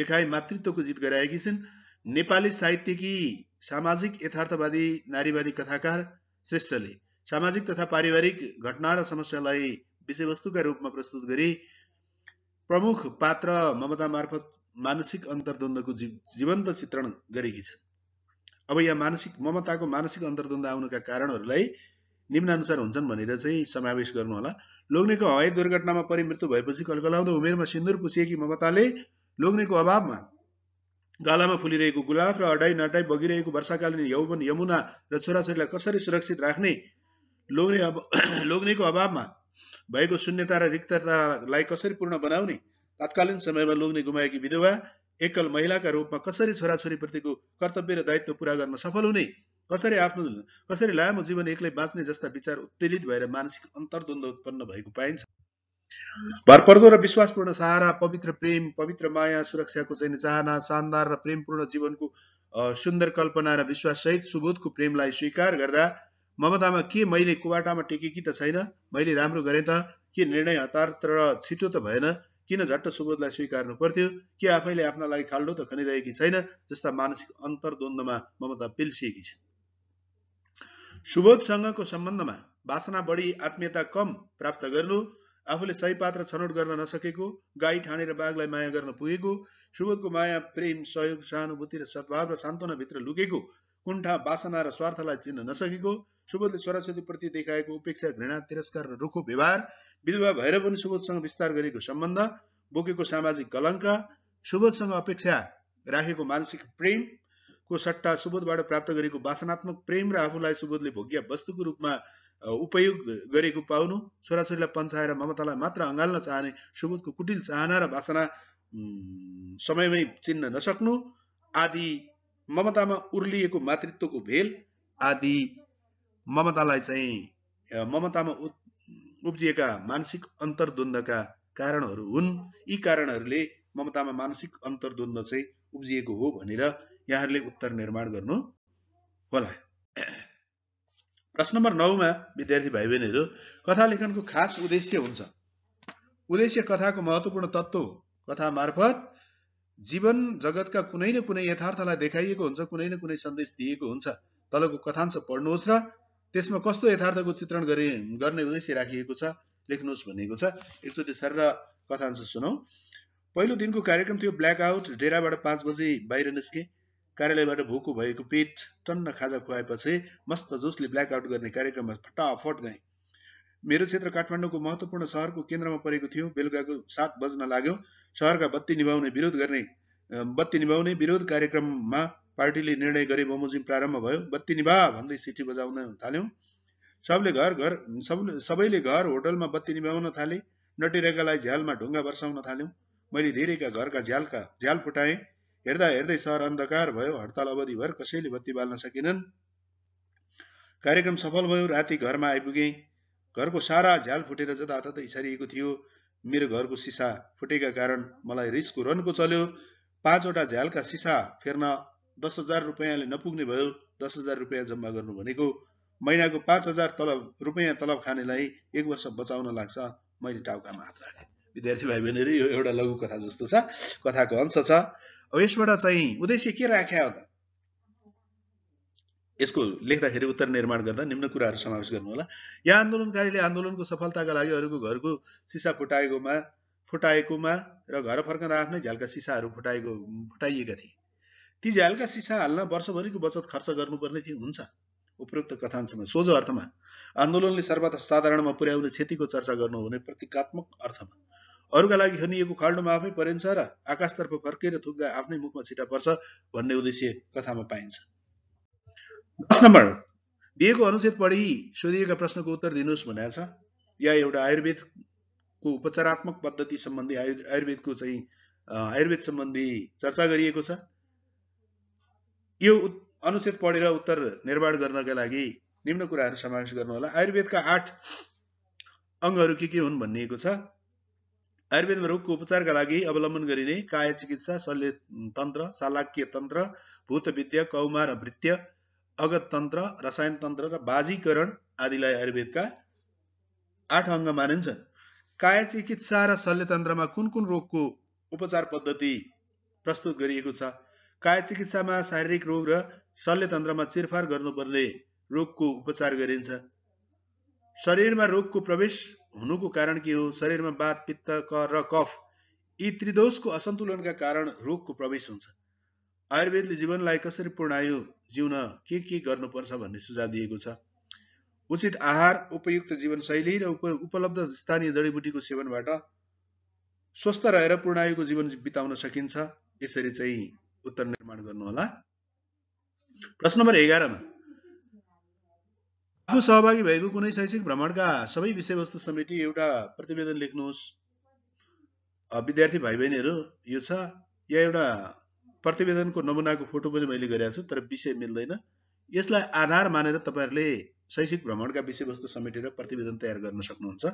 देखाई मातृत्वको जित गराएकी छिन् नेपाली साहित्यकी सामाजिक यथार्थवादी नारीवादी कथाकार श्रेष्ठले सामाजिक तथा पारिवारिक घटना र समस्यालाई विषयवस्तुका रूपमा प्रस्तुत गरी प्रमुख पात्र ममता मार्फत मानसिक अन्तर्द्वन्द्वको जीवन्त चित्रण गरेकी छन् अब यहाँ मानसिक ममताको मानसिक अन्तर्द्वन्द आउनुका कारणहरूलाई निम्नानुसार हुन्छन् भनेर चाहिँ समावेश गर्नुहोला लोग्नेको हवाई दुर्घटनामा परिमृत्यु भएपछि कलकलाउँदो उमेरमा सिन्दुर पुसिएकी ममताले लोग्नेको अभावमा गालामा फुलिरहेको गुलाब र अडाई नटाइ बगिरहेको वर्षाकालीन यौवन यमुना र छोराछोरीलाई कसरी सुरक्षित राख्ने लोग्ने अब [CLEARS THROAT] लोग्नेको अभावमा भएको शून्यता र रिक्ततालाई कसरी पूर्ण बनाउने तत्कालीन समयमा लोग्ने गुमाएकी विधवा एकल महिलाका रूपमा कसरी छोराछोरीप्रतिको कर्तव्य र दायित्व पुरा गर्न सफल हुने कसरी आफ्नो कसरी लामो जीवन एक्लै बाँच्ने जस्ता विचार उत्तेजित भएर मानसिक अन्तर्द्वन्द उत्पन्न भएको पाइन्छ भरपर्दो र विश्वासपूर्ण सहारा पवित्र प्रेम पवित्र माया सुरक्षाको चाहिने चाहना शानदार र प्रेमपूर्ण जीवनको सुन्दर कल्पना र विश्वाससहित सुबोधको प्रेमलाई स्वीकार गर्दा ममतामा के मैले कुबाटामा टेकेकी त छैन मैले राम्रो गरेँ त के निर्णय हतार तर छिटो त भएन किन झट्ट सुबोधलाई स्वीकार्नु पर्थ्यो के आफैले आफ्ना लागि खाल्डो त खनिरहेकी छैन जस्ता मानसिक अन्तर्द्वन्द्वमा ममता पिल्सिएकी छिन् सुबोधसँगको सम्बन्धमा वासना बढी आत्मीयता कम प्राप्त गर्नु आफूले सही पात्र छनौट गर्न नसकेको गाई ठानेर बाघलाई माया गर्न पुगेको सुबोधको माया प्रेम सहयोग सहानुभूति र सद्भाव र सान्त्वनाभित्र लुकेको कुण्ठा बासना र स्वार्थलाई चिन्न नसकेको सुबोधले छोराछोरीप्रति देखाएको उपेक्षा घृणा तिरस्कार र रुखो व्यवहार विधवा भएर पनि सुबोधसँग विस्तार गरेको सम्बन्ध बोकेको सामाजिक कलङ्क सुबोधसँग अपेक्षा राखेको मानसिक प्रेमको सट्टा सुबोधबाट प्राप्त गरेको वासनात्मक प्रेम र आफूलाई सुबोधले भोग्य वस्तुको रूपमा उपयोग गरेको पाउनु छोराछोरीलाई पन्छाएर ममतालाई मात्र अँगाल्न चाहने सुबोधको कुटिल चाहना र वासना समयमै चिन्न नसक्नु आदि ममतामा उर्लिएको मातृत्वको भेल आदि ममतालाई चाहिँ ममतामा उब्जिएका मानसिक अन्तर्द्वन्दका कारणहरू हुन् यी कारणहरूले ममतामा मानसिक अन्तर्द्वन्द चाहिँ उब्जिएको हो भनेर यहाँहरूले उत्तर निर्माण गर्नु होला प्रश्न नम्बर नौमा विद्यार्थी भाइ बहिनीहरू कथा लेखनको खास उद्देश्य हुन्छ उद्देश्य कथाको महत्त्वपूर्ण तत्त्व कथा मार्फत जीवन जगतका कुनै न कुनै यथार्थलाई देखाइएको हुन्छ कुनै न कुनै सन्देश दिएको हुन्छ तलको कथांश पढ्नुहोस् र त्यसमा कस्तो यथार्थको चित्रण गरे गर्ने उद्देश्य राखिएको छ लेख्नुहोस् भनेको छ एकचोटि सर र कथांश सुनौ पहिलो दिनको कार्यक्रम थियो ब्ल्याक आउट डेराबाट पाँच बजे बाहिर निस्के कार्यालयबाट भोको भएको पेट टन्न खाजा खुवाएपछि मस्त जोसले ब्ल्याक आउट गर्ने कार्यक्रममा फटाफट गए मेरो क्षेत्र काठमाडौँको महत्त्वपूर्ण सहरको केन्द्रमा परेको थियो बेलुकाको सात बज्न लाग्यो सहरका बत्ती निभाउने विरोध गर्ने बत्ती निभाउने विरोध कार्यक्रममा पार्टीले निर्णय गरे बमोजिम प्रारम्भ भयो बत्ती निभा भन्दै सिटी बजाउन थाल्यौँ सबले घर घर सबले सबैले घर होटलमा बत्ती निभाउन थाले नटेरेकालाई झ्यालमा ढुङ्गा बर्साउन थाल्यौँ मैले धेरैका घरका झ्यालका झ्याल फुटाएँ हेर्दा हेर्दै सहर अन्धकार भयो हडताल अवधिभर कसैले बत्ती बाल्न सकेनन् कार्यक्रम सफल भयो राति घरमा आइपुगेँ घरको सारा झ्याल फुटेर जताततै इसारिएको थियो मेरो घरको सिसा फुटेका कारण मलाई रिसको रनको चल्यो पाँचवटा झ्यालका सिसा फेर्न दस हजार रुपियाँले नपुग्ने भयो दस हजार रुपियाँ जम्मा गर्नु भनेको महिनाको पाँच हजार तलब रुपियाँ तलब खानेलाई एक वर्ष बचाउन लाग्छ मैले टाउकामा हात राखेँ विद्यार्थी भाइ बहिनीहरू यो एउटा लघु कथा जस्तो छ कथाको अंश छ अब यसबाट चाहिँ उद्देश्य के राख्या हो त यसको लेख्दाखेरि उत्तर निर्माण गर्दा निम्न कुराहरू समावेश गर्नु होला यहाँ आन्दोलनकारीले आन्दोलनको सफलताका लागि अरूको घरको सिसा फुटाएकोमा फुटाएकोमा र घर फर्कँदा आफ्नै झ्यालका सिसाहरू फुटाएको फुटाइएका थिए ती झ्यालका सिसा हाल्न वर्षभरिको बचत खर्च गर्नुपर्ने थियो हुन्छ उपयुक्त कथांशमा सोझो अर्थमा आन्दोलनले सर्वथा साधारणमा पुर्याउने क्षतिको चर्चा गर्नु गर्नुहुने प्रतीकात्मक अर्थमा अरूका लागि खनिएको खाल्डोमा आफै परिन्छ र आकाशतर्फ फर्केर थुक्दा आफ्नै मुखमा छिटा पर्छ भन्ने उद्देश्य कथामा पाइन्छ दस नम्बर दिएको अनुच्छेद पढी सोधिएका प्रश्नको उत्तर दिनुहोस् भनेको छ या एउटा आयुर्वेदको उपचारात्मक पद्धति सम्बन्धी आयु आयुर्वेदको चाहिँ आयुर्वेद सम्बन्धी चर्चा गरिएको छ यो अनुच्छेद पढेर उत्तर निर्माण गर्नका लागि निम्न कुराहरू समावेश गर्नु होला आयुर्वेदका आठ अङ्गहरू के के हुन् भनिएको छ आयुर्वेदमा रोगको उपचारका लागि अवलम्बन गरिने काय चिकित्सा शल्य तन्त्र शालाक्य तन्त्र भूतविद्य कौमार भृत्य अगततन्त्र रसायनतन्त्र र बाजीकरण आदिलाई आयुर्वेदका आठ अङ्ग मानिन्छन् काय चिकित्सा र शल्यतन्त्रमा कुन कुन रोगको उपचार पद्धति प्रस्तुत गरिएको छ काय चिकित्सामा शारीरिक रोग र शल्यतन्त्रमा चिरफार गर्नुपर्ने रोगको उपचार गरिन्छ शरीरमा रोगको प्रवेश हुनुको कारण के हो शरीरमा बात पित्त क र कफ यी त्रिदोषको असन्तुलनका कारण रोगको प्रवेश हुन्छ आयुर्वेदले जीवनलाई कसरी पूर्णायु जिउन के के गर्नुपर्छ भन्ने सुझाव दिएको छ उचित आहार उपयुक्त जीवनशैली र उपलब्ध स्थानीय जडीबुटीको सेवनबाट स्वस्थ रहेर पूर्णायुको जीवन बिताउन सकिन्छ यसरी चाहिँ उत्तर निर्माण गर्नुहोला प्रश्न नम्बर एघारमा आफू सहभागी भएको कुनै शैक्षिक भ्रमणका सबै विषयवस्तु समिति एउटा प्रतिवेदन लेख्नुहोस् विद्यार्थी भाइ बहिनीहरू यो छ या एउटा प्रतिवेदनको नमुनाको फोटो पनि मैले गरेको छु तर विषय मिल्दैन यसलाई आधार मानेर तपाईँहरूले शैक्षिक भ्रमणका विषयवस्तु समेटेर प्रतिवेदन तयार गर्न सक्नुहुन्छ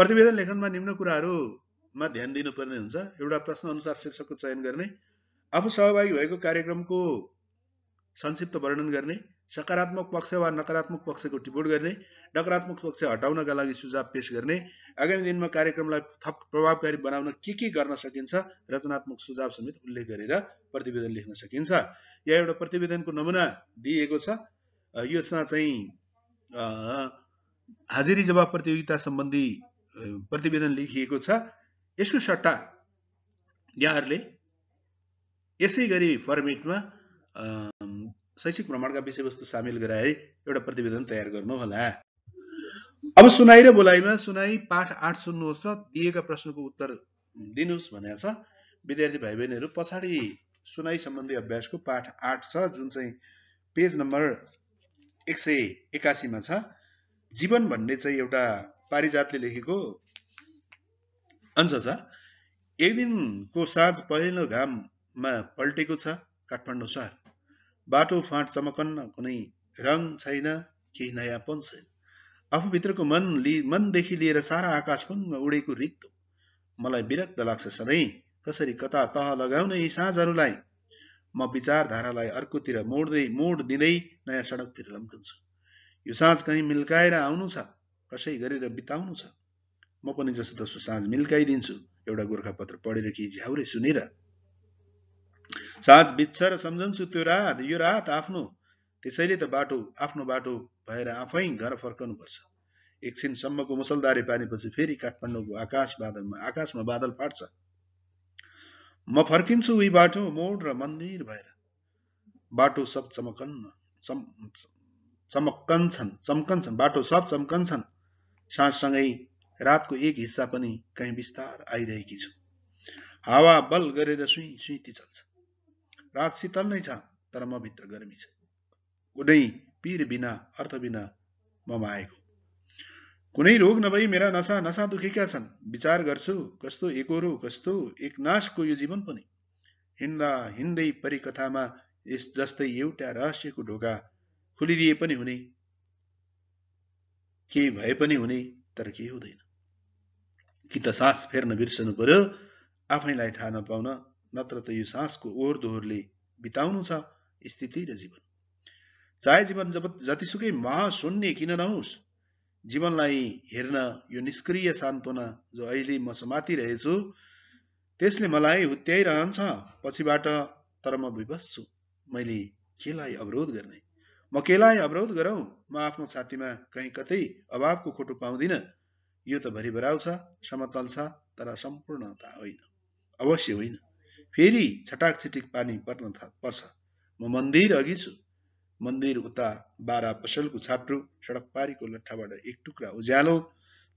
प्रतिवेदन लेखनमा निम्न कुराहरूमा ध्यान दिनुपर्ने हुन्छ एउटा प्रश्न अनुसार शीर्षकको चयन गर्ने आफू सहभागी भएको कार्यक्रमको संक्षिप्त वर्णन गर्ने सकारात्मक पक्ष वा नकारात्मक पक्षको टिप्पण गर्ने नकारात्मक पक्ष हटाउनका लागि सुझाव पेश गर्ने आगामी दिनमा कार्यक्रमलाई थप प्रभावकारी बनाउन के के गर्न सकिन्छ रचनात्मक सुझाव समेत उल्लेख गरेर प्रतिवेदन लेख्न सकिन्छ यहाँ एउटा प्रतिवेदनको नमुना दिइएको छ यसमा चाहिँ हाजिरी जवाब प्रतियोगिता सम्बन्धी प्रतिवेदन लेखिएको छ यसको सट्टा यहाँहरूले यसै गरी फर्मेटमा शैक्षिक भ्रमणका विषयवस्तु सामेल गराए एउटा प्रतिवेदन तयार गर्नुहोला अब सुनाइ र बोलाइमा सुनाइ पाठ आठ सुन्नुहोस् र दिएका प्रश्नको उत्तर दिनुहोस् भनेको छ विद्यार्थी भाइ बहिनीहरू पछाडि सुनाइ सम्बन्धी अभ्यासको पाठ आठ छ जुन चाहिँ पेज नम्बर एक सय एकासीमा छ जीवन भन्ने चाहिँ एउटा पारिजातले लेखेको अंश छ एक दिनको साँझ पहिलो घाममा पल्टेको छ काठमाडौँ सहर बाटो फाँट चमकन्न कुनै रङ छैन केही नयाँपन छैन आफूभित्रको मन लि मनदेखि लिएर सारा आकाश पनि उडेको रित्तो मलाई विरक्त लाग्छ सधैँ कसरी कता तह लगाउन यी साँझहरूलाई म विचारधारालाई अर्कोतिर मोड्दै मोड दिँदै नयाँ सडकतिर लम्कन्छु यो साँझ कहीँ मिल्काएर आउनु छ कसै गरेर बिताउनु छ म पनि जसोतसो साँझ मिल्काइदिन्छु एउटा गोर्खापत्र पढेर केही झ्याउरे सुनेर साँझ बित्छ र सम्झन्छु त्यो रात यो रात आफ्नो त्यसैले त बाटो आफ्नो बाटो भएर आफै घर फर्कनुपर्छ एकछिनसम्मको मुसलधारे पारेपछि फेरि काठमाडौँको आकाश बादलमा आकाशमा बादल फाट्छ म फर्किन्छु उही बाटो मोड र मन्दिर भएर बाटो सब चमकन्न चमक्कन्छन् चम्कन्छन् बाटो सब चम्कन्छन् साँझसँगै रातको एक हिस्सा पनि कहीँ बिस्तार आइरहेकी छु हावा बल गरेर सुई सुइती चल्छ रात शीतल नै छ तर म भित्र गर्मी छ कुनै पिर बिना अर्थ बिना ममा आएको कुनै रोग नभई मेरा नसा नसा दुखेका छन् विचार गर्छु कस्तो एकोरो कस्तो एक एकनाशको यो जीवन पनि हिँड्दा हिँड्दै परिकथामा यस जस्तै एउटा रहस्यको ढोका खुलिदिए पनि हुने केही भए पनि हुने तर केही हुँदैन कि त सास फेर्न बिर्सनु पर्यो आफैलाई थाहा नपाउन नत्र त यो सासको ओहोर दोहोरले बिताउनु छ स्थिति र जीवन चाहे जीवन जब जतिसुकै महाशून्य किन नहोस् जीवनलाई हेर्न यो निष्क्रिय सान्त्वना जो अहिले म समातिरहेछु त्यसले मलाई हुत्याइरहन्छ पछिबाट तर म विवश छु मैले केलाई अवरोध गर्ने म केलाई अवरोध गरौँ म आफ्नो छातीमा कहीँ कतै अभावको खोटो पाउँदिनँ यो त भरिभराउ छ समतल छ तर सम्पूर्णता होइन अवश्य होइन फेरि छटाक छिटिक पानी पर्न पर्छ म मन्दिर अघि छु मन्दिर उता बारा पसलको छाप्रो सडक पारीको लट्ठाबाट एक टुक्रा उज्यालो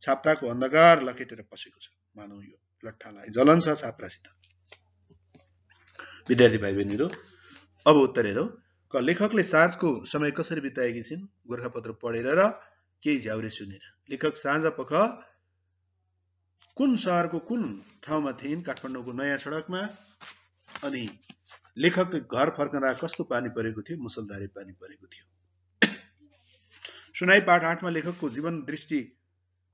छाप्राको अन्धकार लकेटेर पसेको छ मानौ यो लट्ठालाई जलन छ छाप्रासित विद्यार्थी भाइ बहिनीहरू अब उत्तर हेरौँ क लेखकले साँझको समय कसरी बिताएकी छिन् गोर्खापत्र पढेर र केही झ्याउरे सुनेर लेखक साँझ पख कुन सहरको कुन ठाउँमा थिइन् काठमाडौँको नयाँ सडकमा अनि लेखक घर फर्कँदा कस्तो पानी परेको थियो मुसलधारे पानी परेको थियो सुनाई पाठ आठमा लेखकको जीवन दृष्टि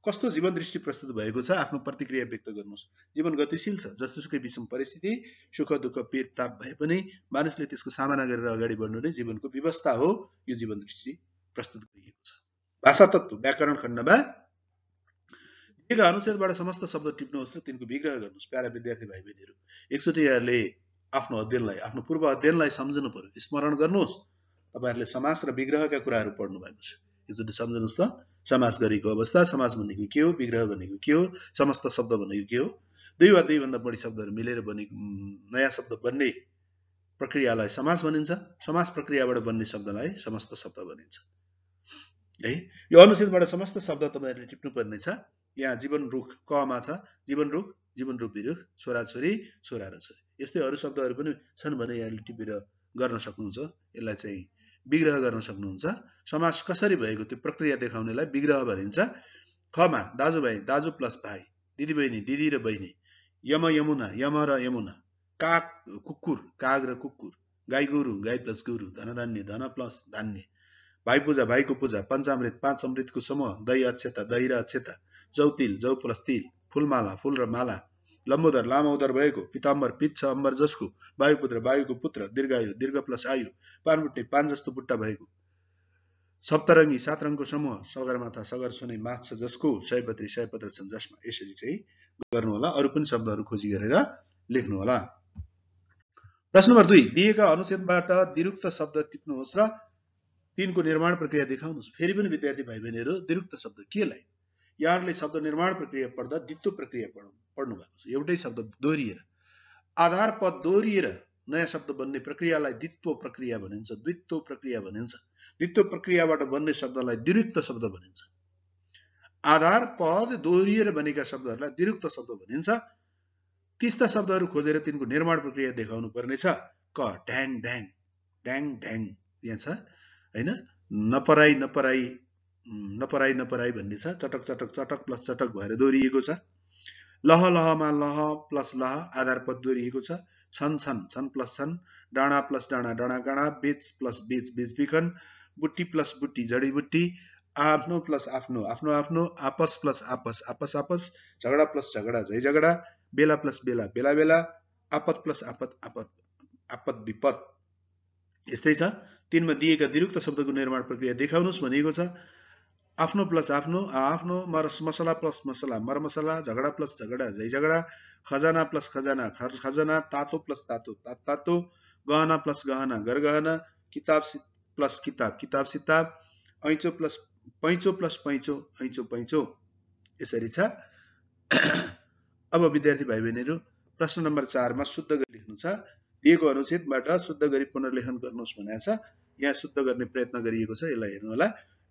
कस्तो जीवन दृष्टि प्रस्तुत भएको छ आफ्नो प्रतिक्रिया व्यक्त गर्नुहोस् जीवन गतिशील छ जसोसुकै विषम परिस्थिति सुख दुःख पीर ताप भए पनि मानिसले त्यसको सामना गरेर अगाडि बढ्नु नै जीवनको व्यवस्था हो यो जीवन दृष्टि प्रस्तुत गरिएको छ भाषा तत्त्व व्याकरण खण्डमा दिएका अनुच्छेदबाट समस्त शब्द टिप्नुहोस् र तिनको विग्रह गर्नुहोस् प्यारा विद्यार्थी भाइ बहिनीहरू एकचोटि यहाँहरूले आफ्नो अध्ययनलाई आफ्नो पूर्व अध्ययनलाई सम्झनु पर्यो स्मरण गर्नुहोस् तपाईँहरूले समास र विग्रहका कुराहरू पढ्नु भएको छ एकचोटि सम्झनुहोस् त समास गरेको अवस्था समास भनेको के हो विग्रह भनेको के हो समस्त शब्द भनेको के हो दुई वा दुईभन्दा बढी शब्दहरू मिलेर बनेको नयाँ शब्द बन्ने प्रक्रियालाई समास भनिन्छ समास प्रक्रियाबाट बन्ने शब्दलाई समस्त शब्द भनिन्छ है यो अनुच्छेदबाट समस्त शब्द तपाईँहरूले टिप्नुपर्ने छ यहाँ जीवन रुख कमा छ जीवन रुख जीवन रूपी रुख छोरी छोरा र छोरी यस्तै अरू शब्दहरू पनि छन् भने यहाँले टिपेर गर्न सक्नुहुन्छ यसलाई चाहिँ विग्रह गर्न सक्नुहुन्छ समास कसरी भएको त्यो प्रक्रिया देखाउनेलाई विग्रह भनिन्छ खमा दाजुभाइ दाजु प्लस भाइ दिदीबहिनी दिदी र बहिनी यम यमुना यम र यमुना काग कुकुर काग र कुकुर गाई गोरु गाई प्लस गोरु धनधान्य धन प्लस धान्य भाइ पूजा भाइको पूजा पञ्चामृत पाँच अमृतको समूह दही अक्षता दही र अक्षता जौतिल जौ प्लस तिल फुलमाला फुल र माला लम्बोदर लामोदर भएको पिताम्बर पिच्छ अम्बर जसको वायुपुत्र वायुको पुत्र दीर्घायु दीर्घ प्लस आयु पानबुट्टे पान जस्तो बुट्टा भएको सप्तरङ्गी सात रङको समूह सगरमाथा सगर सुने माछ छ जसको सयपत्री सयपत्र छन् जसमा यसरी चाहिँ गर्नुहोला अरू पनि शब्दहरू खोजी गरेर लेख्नुहोला प्रश्न नम्बर दुई दिएका अनुच्छेदबाट दिरुक्त शब्द टिप्नुहोस् र तिनको निर्माण प्रक्रिया देखाउनुहोस् फेरि पनि विद्यार्थी भाइ बहिनीहरू दिरुक्त शब्द केलाई यहाँहरूले शब्द निर्माण प्रक्रिया पढ्दा दित्तो प्रक्रिया पढौँ पढ्नु भएको छ एउटै शब्द दोहोरिएर आधार पद दोहोरिएर नयाँ शब्द बन्ने प्रक्रियालाई द्वित्व प्रक्रिया भनिन्छ द्वित्व प्रक्रिया भनिन्छ द्वित्व प्रक्रियाबाट बन्ने शब्दलाई दिरुक्त शब्द भनिन्छ आधार पद दोहोरिएर बनेका शब्दहरूलाई दिरुक्त शब्द भनिन्छ त्यस्ता शब्दहरू खोजेर तिनको निर्माण प्रक्रिया देखाउनु पर्नेछ क ढ्याङ ढ्याङ ढ्याङ ढ्याङ यहाँ छ होइन नपराई नपराई नपराई नपराई भन्ने छ चटक चटक चटक प्लस चटक भएर दोहोरिएको छ लह लहमा लह प्लस लह आधार पद दोहोरिएको छ छन् छन् छन् प्लस छन् डाँडा प्लस डाँडा डाँडा गाँडा बेच प्लस बेच बेच बिखन बुट्टी प्लस बुट्टी जडीबुट्टी आफ्नो प्लस आफ्नो आफ्नो आफ्नो आपस प्लस आपस आपस आपस झगडा प्लस झगडा झै झगडा बेला प्लस बेला बेला बेला आपत प्लस आपत आपत आपत विपत यस्तै छ तिनमा दिएका दिरुक्त शब्दको निर्माण प्रक्रिया देखाउनुहोस् भनिएको छ आफ्नो प्लस आफ्नो आफ्नो मर मसला प्लस मसला मसला झगडा प्लस झगडा झै झगडा खजाना प्लस खजाना खजाना तातो प्लस तातो ता, तातो गहना प्लस गहना गहना किताब प्लस किताब किताब सिताब ऐँचो प्लस पैँचो प्लस पैँचो ऐँचो पैँचो यसरी छ अब विद्यार्थी भाइ बहिनीहरू प्रश्न नम्बर चारमा शुद्ध गरी लेख्नु छ दिएको अनुच्छेदबाट शुद्ध गरी पुनर्लेखन गर्नुहोस् भनेको छ यहाँ शुद्ध गर्ने प्रयत्न गरिएको छ यसलाई हेर्नु होला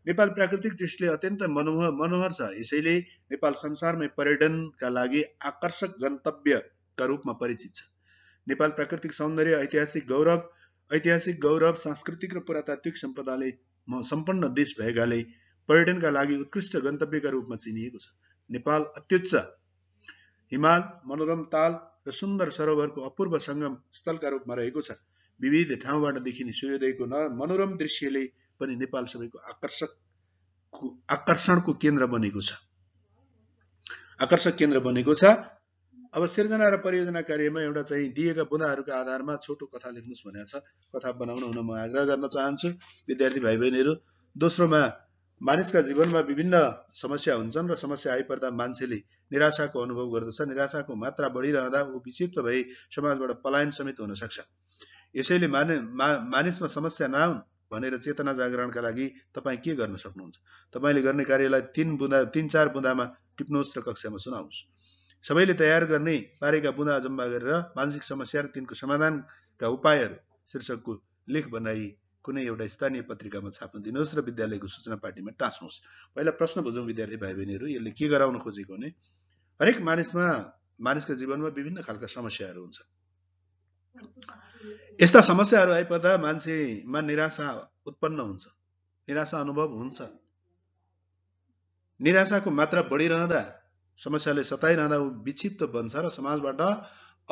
नेपाल प्राकृतिक दृष्टिले अत्यन्त मनोह मनोहर छ यसैले नेपाल संसारमै पर्यटनका लागि आकर्षक गन्तव्यका रूपमा परिचित छ नेपाल प्राकृतिक सौन्दर्य ऐतिहासिक गौरव ऐतिहासिक गौरव सांस्कृतिक र पुरातात्विक सम्पदाले सम्पन्न देश भएकाले पर्यटनका लागि उत्कृष्ट गन्तव्यका रूपमा चिनिएको छ नेपाल अत्युच्च हिमाल मनोरम ताल र सुन्दर सरोवरको अपूर्व सङ्गम स्थलका रूपमा रहेको छ विविध ठाउँबाट देखिने सूर्योदयको मनोरम दृश्यले पनि नेपाल सबैको आकर्षक आकर्षणको केन्द्र बनेको छ आकर्षक केन्द्र बनेको छ अब सिर्जना र परियोजना कार्यमा एउटा चाहिँ दिएका बुदाहरूका आधारमा छोटो कथा लेख्नुहोस् भनेको छ कथा बनाउन हुन म आग्रह गर्न चाहन्छु विद्यार्थी भाइ बहिनीहरू दोस्रोमा मानिसका जीवनमा विभिन्न समस्या हुन्छन् र समस्या आइपर्दा मान्छेले निराशाको अनुभव गर्दछ निराशाको मात्रा बढिरहँदा ऊ विक्षिप्त भई समाजबाट पलायन समेत हुन सक्छ यसैले माने मानिसमा समस्या नआउन् भनेर चेतना जागरणका लागि तपाईँ के गर्न सक्नुहुन्छ तपाईँले गर्ने कार्यलाई तिन बुँदा तिन चार बुँदामा टिप्नुहोस् र कक्षामा सुनाउनुहोस् सबैले तयार गर्ने पारेका बुँदा जम्मा गरेर मानसिक समस्या र तिनको समाधानका उपायहरू शीर्षकको लेख बनाई कुनै एउटा स्थानीय पत्रिकामा छाप्न दिनुहोस् र विद्यालयको सूचना पार्टीमा टाँस्नुहोस् पहिला प्रश्न बुझौँ विद्यार्थी भाइ बहिनीहरू यसले के गराउन खोजेको भने हरेक मानिसमा मानिसका जीवनमा विभिन्न खालका समस्याहरू हुन्छ यस्ता समस्याहरू आइपर्दा मान्छेमा निराशा उत्पन्न हुन्छ निराशा अनुभव हुन्छ निराशाको मात्रा बढिरहँदा समस्याले सताइरहँदा ऊ विक्षिप्त बन्छ र समाजबाट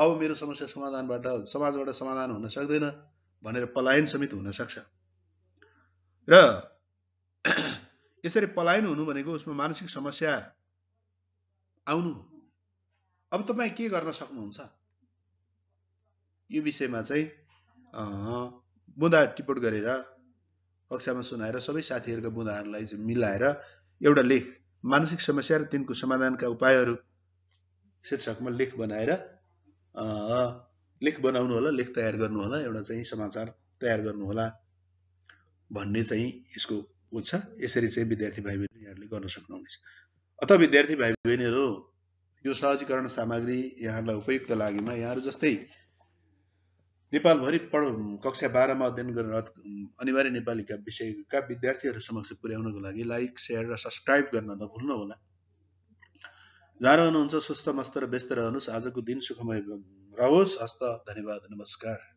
अब मेरो समस्या समाधानबाट समाजबाट समाधान हुन सक्दैन भनेर पलायन समेत हुन सक्छ र [CLEARS THROAT] यसरी पलायन हुनु भनेको उसमा मानसिक समस्या आउनु अब तपाईँ के गर्न सक्नुहुन्छ यो विषयमा चाहिँ बुँदा टिपोट गरेर कक्षामा सुनाएर सबै साथीहरूका बुँदाहरूलाई चाहिँ मिलाएर एउटा लेख मानसिक समस्या र तिनको समाधानका उपायहरू शीर्षकमा लेख बनाएर लेख बनाउनु होला लेख तयार गर्नु होला एउटा चाहिँ समाचार तयार गर्नु होला भन्ने चाहिँ यसको ऊ यसरी चाहिँ विद्यार्थी भाइ बहिनीहरूले गर्न सक्नुहुनेछ अथवा विद्यार्थी भाइ बहिनीहरू यो सहजीकरण सामग्री यहाँहरूलाई उपयुक्त लागेमा यहाँहरू जस्तै नेपालभरि पढ कक्षा बाह्रमा अध्ययन गरेर अनिवार्य नेपालीका विषयका विद्यार्थीहरू समक्ष पुर्याउनको लागि लाइक सेयर र सब्सक्राइब गर्न नभुल्नुहोला जहाँ रहनुहुन्छ स्वस्थ मस्त र व्यस्त रहनुहोस् आजको दिन सुखमय रहोस् हस्त धन्यवाद नमस्कार